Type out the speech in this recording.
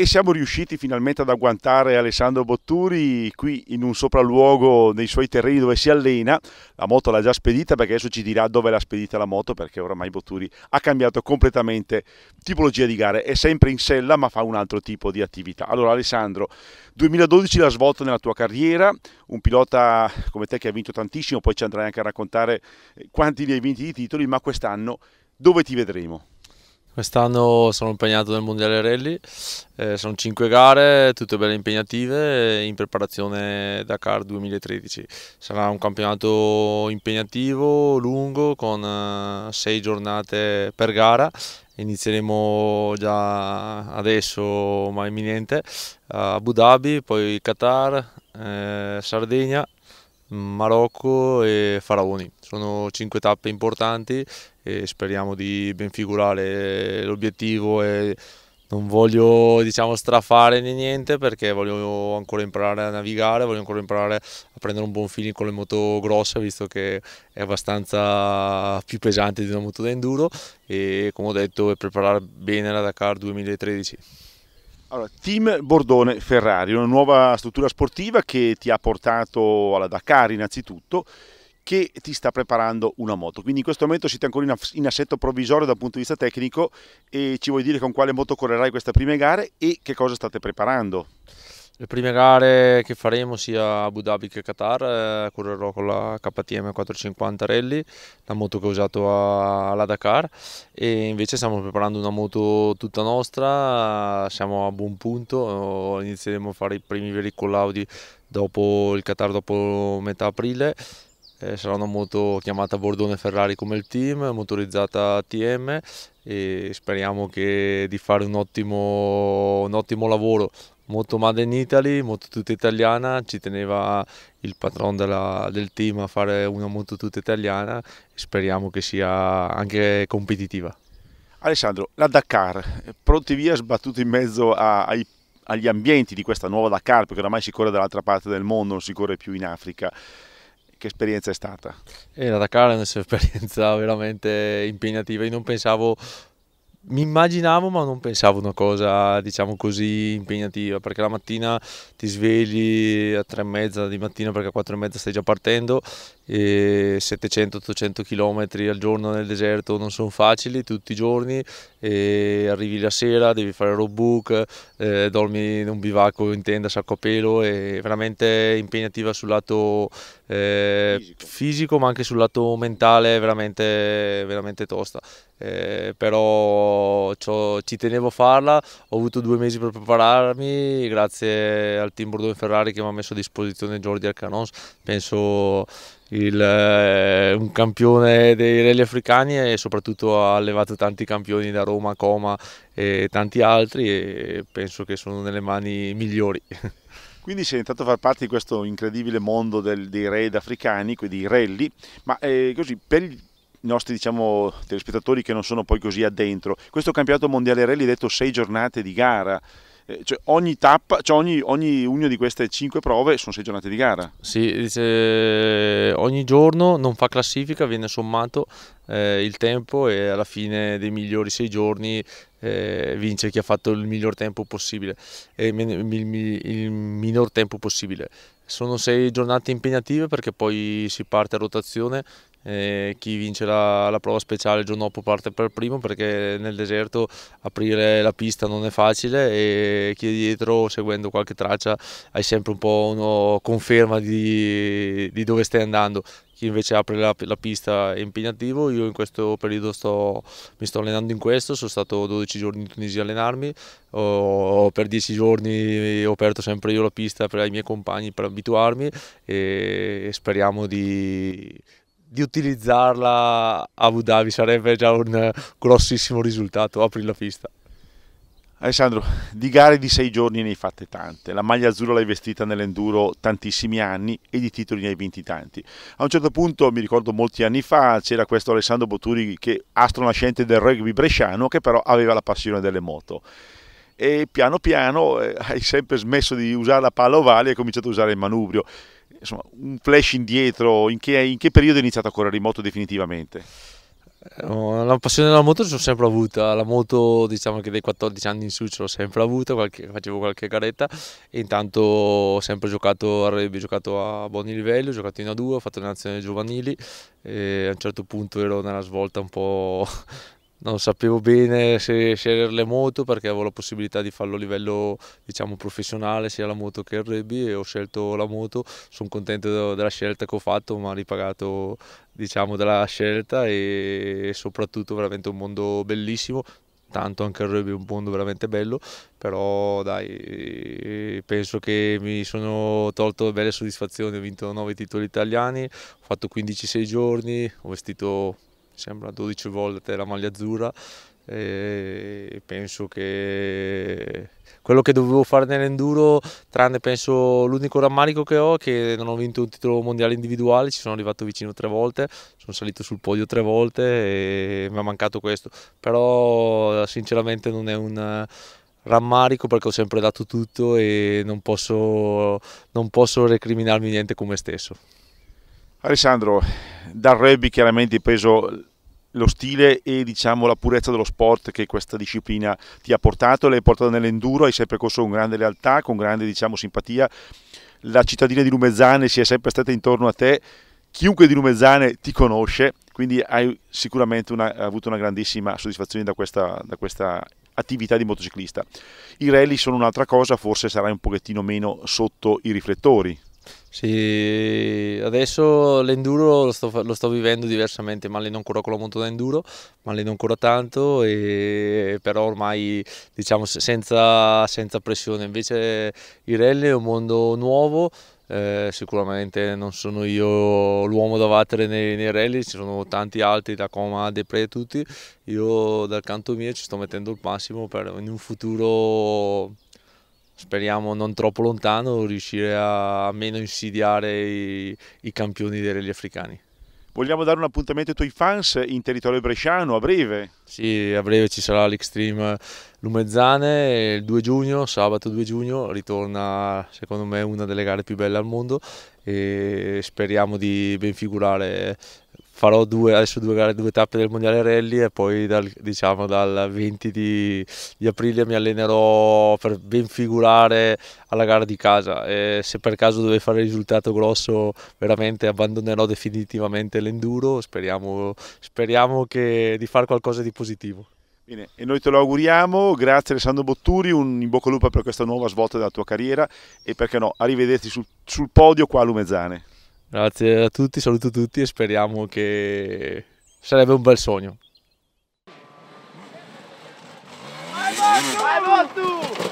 e siamo riusciti finalmente ad agguantare Alessandro Botturi qui in un sopralluogo nei suoi terreni dove si allena. La moto l'ha già spedita perché adesso ci dirà dove l'ha spedita la moto perché oramai Botturi ha cambiato completamente tipologia di gare. È sempre in sella ma fa un altro tipo di attività. Allora Alessandro, 2012 la svolta nella tua carriera, un pilota come te che ha vinto tantissimo, poi ci andrai anche a raccontare eh, quanti ne hai vinti di titoli, ma quest'anno dove ti vedremo? Quest'anno sono impegnato nel Mondiale Rally, eh, sono 5 gare, tutte belle impegnative in preparazione Dakar 2013. Sarà un campionato impegnativo, lungo, con 6 eh, giornate per gara. Inizieremo già adesso, ma imminente, a Abu Dhabi, poi Qatar, eh, Sardegna Marocco e Faraoni. Sono cinque tappe importanti e speriamo di ben figurare l'obiettivo e non voglio diciamo, strafare né niente perché voglio ancora imparare a navigare, voglio ancora imparare a prendere un buon feeling con le moto grosse visto che è abbastanza più pesante di una moto da enduro e come ho detto preparare bene la Dakar 2013. Allora, team Bordone Ferrari, una nuova struttura sportiva che ti ha portato alla Dakar innanzitutto, che ti sta preparando una moto. Quindi in questo momento siete ancora in, assetto provvisorio dal punto di vista tecnico e ci vuoi dire con quale moto correrai queste prime gare e che cosa state preparando? Le prime gare che faremo sia a Abu Dhabi che a Qatar, eh, correrò con la KTM 450 Rally, la moto che ho usato a, alla Dakar e invece stiamo preparando una moto tutta nostra, siamo a buon punto, eh, inizieremo a fare i primi veri collaudi dopo il Qatar, dopo metà aprile. Eh, sarà una moto chiamata Bordone Ferrari come il team, motorizzata TM e speriamo che, di fare un ottimo, un ottimo lavoro. Molto Made in Italy, moto tutta italiana, ci teneva il patron della, del team a fare una moto tutta italiana e speriamo che sia anche competitiva. Alessandro, la Dakar, pronti via, sbattuti in mezzo a, ai agli ambienti di questa nuova Dakar, perché oramai si corre dall'altra parte del mondo, non si corre più in Africa che esperienza è stata? Eh, la Dakar è un'esperienza veramente impegnativa, io non pensavo mi immaginavo ma non pensavo una cosa diciamo così impegnativa perché la mattina ti svegli a tre e mezza di mattina perché a quattro e mezza stai già partendo e 700-800 km al giorno nel deserto non sono facili tutti i giorni e arrivi la sera devi fare road book eh, dormi in un bivacco in tenda sacco a pelo è veramente impegnativa sul lato eh, fisico. fisico. ma anche sul lato mentale veramente, veramente tosta eh, però ci tenevo a farla, ho avuto due mesi per prepararmi, grazie al team Bordeaux Ferrari che mi ha messo a disposizione Jordi Alcanons, penso il, eh, un campione dei rally africani e soprattutto ha allevato tanti campioni da Roma, Coma e tanti altri e penso che sono nelle mani migliori. Quindi sei entrato a far parte di questo incredibile mondo del, dei raid africani, quindi rally, ma eh, così per, i nostri diciamo, telespettatori che non sono poi così addentro. Questo campionato mondiale rally è detto sei giornate di gara. Eh, cioè ogni tappa, cioè ogni, ogni una di queste cinque prove sono sei giornate di gara. Sì, dice, ogni giorno non fa classifica, viene sommato eh, il tempo e alla fine dei migliori sei giorni eh, vince chi ha fatto il miglior tempo possibile, eh, il, il, il minor tempo possibile. Sono sei giornate impegnative perché poi si parte a rotazione, eh, chi vince la, la, prova speciale il giorno dopo parte per primo perché nel deserto aprire la pista non è facile e chi è dietro seguendo qualche traccia hai sempre un po' una conferma di, di dove stai andando chi invece apre la, la, pista è impegnativo, io in questo periodo sto, mi sto allenando in questo, sono stato 12 giorni in Tunisia a allenarmi, ho, per 10 giorni eh, ho aperto sempre io la pista per i miei compagni per abituarmi e speriamo di, di utilizzarla a Abu Dhabi sarebbe già un grossissimo risultato, aprire la pista. Alessandro, di gare di sei giorni ne hai fatte tante, la maglia azzurra l'hai vestita nell'enduro tantissimi anni e di titoli ne hai vinti tanti. A un certo punto, mi ricordo molti anni fa, c'era questo Alessandro Boturi, che astro nascente del rugby bresciano, che però aveva la passione delle moto. E piano piano eh, hai sempre smesso di usare la palla ovale e hai cominciato a usare il manubrio. Insomma, un flash indietro, in che, in che periodo hai iniziato a correre in moto definitivamente? Eh, la passione della moto l'ho sempre avuta, la moto diciamo che dai 14 anni in su ce l'ho sempre avuta, qualche, facevo qualche caretta e intanto ho sempre giocato a rugby, giocato a buoni livelli, ho giocato in A2, ho fatto le nazioni giovanili e a un certo punto ero nella svolta un po' non sapevo bene se scegliere le moto perché avevo la possibilità di farlo a livello diciamo, professionale sia la moto che il rugby e ho scelto la moto, sono contento della scelta che ho fatto mi ha ripagato diciamo, della scelta e soprattutto veramente un mondo bellissimo tanto anche il rugby è un mondo veramente bello, però dai, penso che mi sono tolto belle soddisfazioni, ho vinto 9 titoli italiani, ho fatto 15-6 giorni, ho vestito sembra 12 volte la maglia azzurra e penso che quello che dovevo fare nell'enduro tranne penso l'unico rammarico che ho è che non ho vinto un titolo mondiale individuale ci sono arrivato vicino tre volte sono salito sul podio tre volte e mi è mancato questo però sinceramente non è un rammarico perché ho sempre dato tutto e non posso, non posso recriminarmi niente con me stesso Alessandro, dal rugby chiaramente hai preso lo stile e diciamo, la purezza dello sport che questa disciplina ti ha portato, l'hai portata nell'enduro, hai sempre corso con grande lealtà, con grande diciamo, simpatia, la cittadina di Lumezzane si è sempre stata intorno a te, chiunque di Lumezzane ti conosce, quindi hai sicuramente una, avuto una grandissima soddisfazione da questa, da questa attività di motociclista. I rally sono un'altra cosa, forse sarai un pochettino meno sotto i riflettori. Sì, adesso l'enduro lo sto, lo sto, vivendo diversamente, ma alleno ancora con la moto da enduro, ma alleno ancora tanto, e, però ormai diciamo senza, senza pressione. Invece il rally è un mondo nuovo, eh, sicuramente non sono io l'uomo da battere nei, nei, rally, ci sono tanti altri da Coma, De Pre, tutti. Io dal canto mio ci sto mettendo il massimo per in un futuro speriamo non troppo lontano, riuscire a meno insidiare i, i campioni degli africani. Vogliamo dare un appuntamento ai tuoi fans in territorio bresciano a breve? Sì, a breve ci sarà l'Extreme Lumezzane il 2 giugno, sabato 2 giugno, ritorna secondo me una delle gare più belle al mondo e speriamo di ben figurare farò due, adesso due, gare, due tappe del Mondiale Rally e poi dal, diciamo, dal 20 di, di, aprile mi allenerò per ben figurare alla gara di casa e se per caso deve fare risultato grosso veramente abbandonerò definitivamente l'enduro, speriamo, speriamo che, di fare qualcosa di positivo. Bene, e noi te lo auguriamo, grazie Alessandro Botturi, un in bocca al lupo per questa nuova svolta della tua carriera e perché no, arrivederci sul, sul podio qua a Lumezzane. Grazie a tutti, saluto tutti e speriamo che sarebbe un bel sogno. Vai, vai, vai,